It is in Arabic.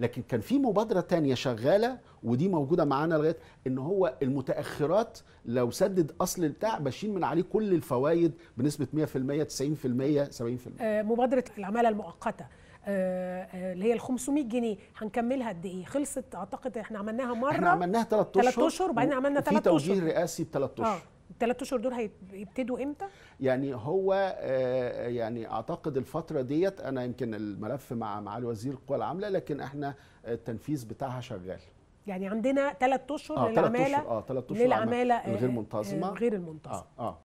لكن كان في مبادره تانية شغاله ودي موجوده معانا لغايه ان هو المتاخرات لو سدد اصل البتاع بشيل من عليه كل الفوائد بنسبه 100% 90% 70% مبادره العماله المؤقته آه، آه، اللي هي ال 500 جنيه هنكملها قد ايه؟ خلصت اعتقد احنا عملناها مره احنا عملناها ثلاث اشهر ثلاث اشهر وبعدين عملنا ثلاث اشهر في توجيه رئاسي بثلاث اشهر آه. الثلاث اشهر دول هيبتدوا امتى؟ يعني هو آه، آه، يعني اعتقد الفتره ديت انا يمكن الملف مع معالي وزير القوى العامله لكن احنا التنفيذ بتاعها شغال. يعني عندنا ثلاث آه، اشهر للعماله اه ثلاث اشهر للعماله الغير منتظمه غير المنتظمه. آه آه